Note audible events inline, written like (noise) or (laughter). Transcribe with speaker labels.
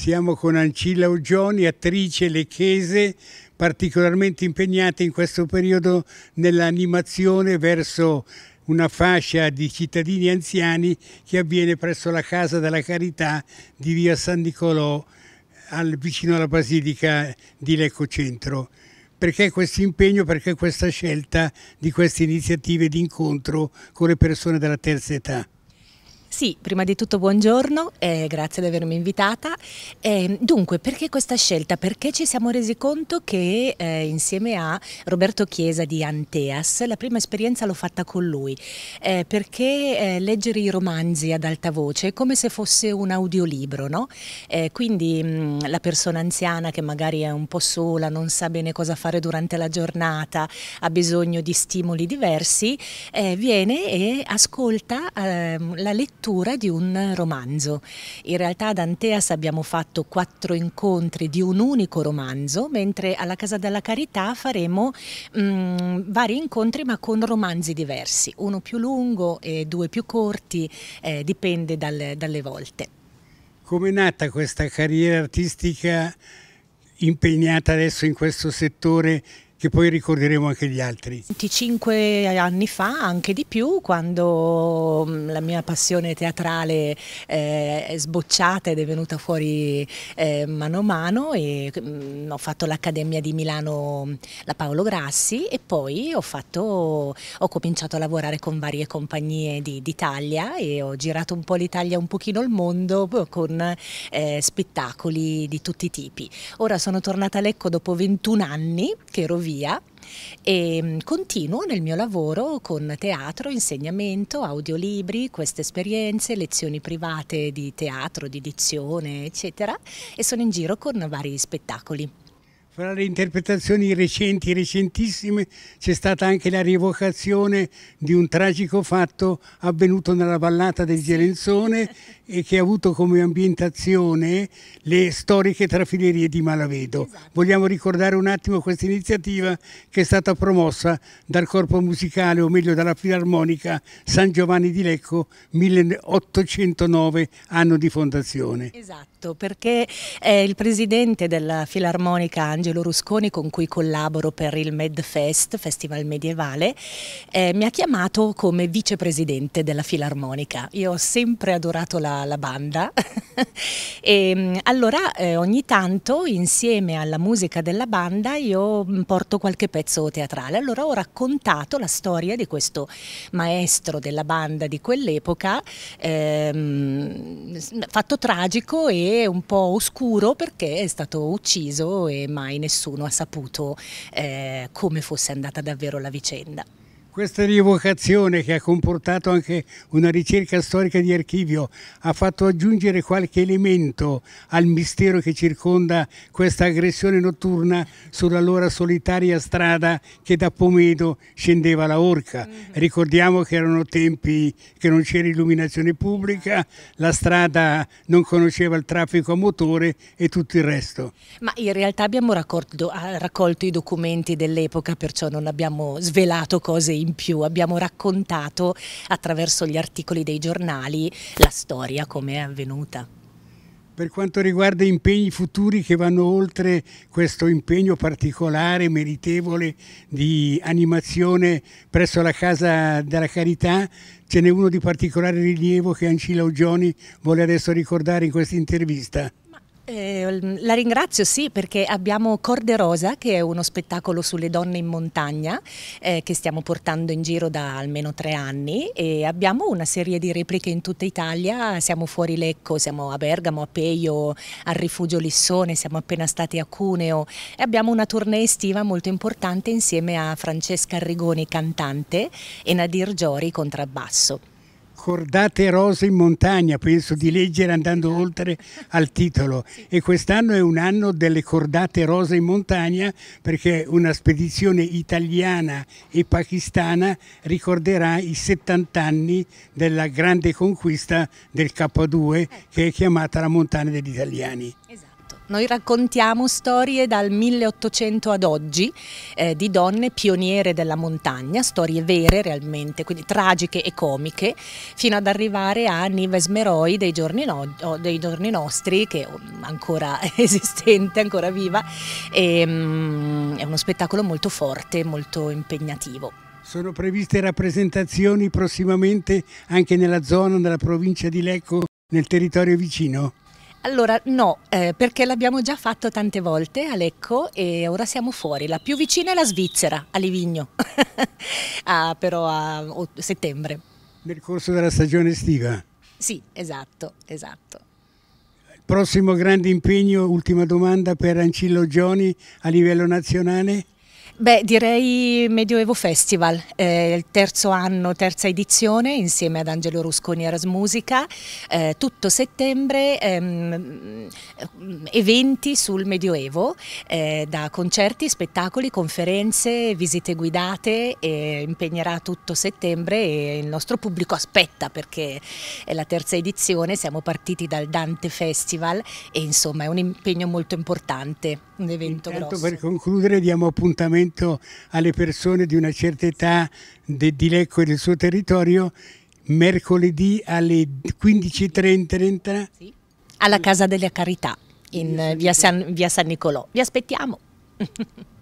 Speaker 1: Siamo con Ancilla Oggioni, attrice lecchese, particolarmente impegnata in questo periodo nell'animazione verso una fascia di cittadini anziani che avviene presso la Casa della Carità di via San Nicolò, al, vicino alla Basilica di Lecco Centro. Perché questo impegno, perché questa scelta di queste iniziative di incontro con le persone della terza età?
Speaker 2: Sì, prima di tutto buongiorno e eh, grazie di avermi invitata. Eh, dunque, perché questa scelta? Perché ci siamo resi conto che eh, insieme a Roberto Chiesa di Anteas, la prima esperienza l'ho fatta con lui, eh, perché eh, leggere i romanzi ad alta voce è come se fosse un audiolibro, no? Eh, quindi mh, mm, la persona anziana che magari è un po' sola, non sa bene cosa fare durante la giornata, ha bisogno di stimoli diversi, viene e ascolta ehm, la lettura lettura di un romanzo. In realtà ad Anteas abbiamo fatto quattro incontri di un unico romanzo, mentre alla Casa della Carità faremo mh, mm, vari incontri ma con romanzi diversi, uno più lungo e due più corti, eh, dipende dal, dalle volte.
Speaker 1: Come è nata questa carriera artistica impegnata adesso in questo settore che poi ricorderemo anche gli altri.
Speaker 2: 25 anni fa, anche di più, quando mm, la mia passione teatrale eh, è sbocciata ed è venuta fuori eh, mano a mano e, mm, ho fatto l'Accademia di Milano mm, la Paolo Grassi e poi ho, fatto, ho cominciato a lavorare con varie compagnie d'Italia e ho girato un po' l'Italia, un pochino il mondo boh, con eh, spettacoli di tutti i tipi. Ora sono tornata a Lecco dopo 21 anni che ero via via e mm, continuo nel mio lavoro con teatro, insegnamento, audiolibri, queste esperienze, lezioni private di teatro, di dizione, eccetera
Speaker 1: e sono in giro con vari spettacoli. Fra le interpretazioni recenti, recentissime, c'è stata anche la rievocazione di un tragico fatto avvenuto nella vallata del Gelenzone e che ha avuto come ambientazione le storiche trafilerie di Malavedo. Esatto. Vogliamo ricordare un attimo questa iniziativa che è stata promossa dal corpo musicale, o meglio dalla Filarmonica San Giovanni di Lecco, 1809, anno di fondazione.
Speaker 2: Esatto fatto perché il presidente della Filarmonica Angelo Rusconi con cui collaboro per il Medfest, Festival Medievale, eh, mi ha chiamato come vicepresidente della Filarmonica. Io ho sempre adorato la, la banda (laughs) e ehm, allora eh, ogni tanto insieme alla musica della banda io mm, porto qualche pezzo teatrale. Allora ho raccontato la storia di questo maestro della banda di quell'epoca, ehm, fatto tragico e un po' oscuro perché è stato ucciso e mai nessuno ha saputo eh, come fosse andata davvero la vicenda.
Speaker 1: Questa rievocazione che ha comportato anche una ricerca storica di archivio ha fatto aggiungere qualche elemento al mistero che circonda questa aggressione notturna sull'allora solitaria strada che da Pomedo scendeva la Orca. Mhm. Ricordiamo che erano tempi che non c'era illuminazione pubblica, la strada non conosceva il traffico a motore e tutto il resto.
Speaker 2: Ma in realtà abbiamo raccolto, raccolto i documenti dell'epoca, perciò non abbiamo svelato cose in più, abbiamo raccontato attraverso gli articoli dei giornali la storia come è avvenuta.
Speaker 1: Per quanto riguarda impegni futuri che vanno oltre questo impegno particolare, meritevole di animazione presso la Casa della Carità, ce n'è uno di particolare rilievo che Ancilla Uggioni vuole adesso ricordare in questa intervista.
Speaker 2: Eh, mm, la ringrazio sì perché abbiamo Corde Rosa che è uno spettacolo sulle donne in montagna eh, che stiamo portando in giro da almeno tre anni e abbiamo una serie di repliche in tutta Italia, siamo fuori Lecco, siamo a Bergamo, a Peio, al rifugio Lissone, siamo appena stati a Cuneo e abbiamo una tournée estiva molto importante insieme a Francesca Arrigoni cantante e Nadir Giori contrabbasso.
Speaker 1: Cordate rose in montagna, penso di leggere andando oltre (laughs) al titolo. E quest'anno è un anno delle cordate rose in montagna perché una spedizione italiana e pakistana ricorderà i 70 anni della grande conquista del K2 ecco. che è chiamata la montagna degli italiani. Esatto.
Speaker 2: Noi raccontiamo storie dal 1800 ad oggi eh, di donne pioniere della montagna, storie vere realmente, quindi tragiche e comiche, fino ad arrivare a Nives Meroi dei giorni, no, dei giorni nostri, che è ancora (laughs) esistente, ancora viva, e, mm, è uno spettacolo molto forte,
Speaker 1: molto impegnativo. Sono previste rappresentazioni prossimamente anche nella zona, nella provincia di Lecco, nel territorio vicino?
Speaker 2: Allora no, eh, perché l'abbiamo già fatto tante volte a Lecco e ora siamo fuori. La più vicina è la Svizzera, a Livigno, (laughs) ah, però a oh, settembre. Nel
Speaker 1: corso della stagione estiva?
Speaker 2: Sì, esatto, esatto.
Speaker 1: Il prossimo grande impegno, ultima domanda per Ancillo Gioni a livello nazionale?
Speaker 2: Beh, direi Medioevo Festival, eh, il terzo anno, terza edizione, insieme ad Angelo Rusconi e Aras Musica, eh, tutto settembre ehm, eh, eventi sul Medioevo, eh, da concerti, spettacoli, conferenze, visite guidate, impegnerà tutto settembre e il nostro pubblico aspetta perché è la terza edizione, siamo partiti dal Dante Festival e insomma è un impegno molto importante, un evento Intanto grosso. Per
Speaker 1: concludere diamo appuntamento riferimento alle persone di una certa età de, di Lecco e del suo territorio mercoledì alle 15.30 sì.
Speaker 2: alla Casa della Carità in eh, via San, via San Nicolò. Vi aspettiamo. (laughs)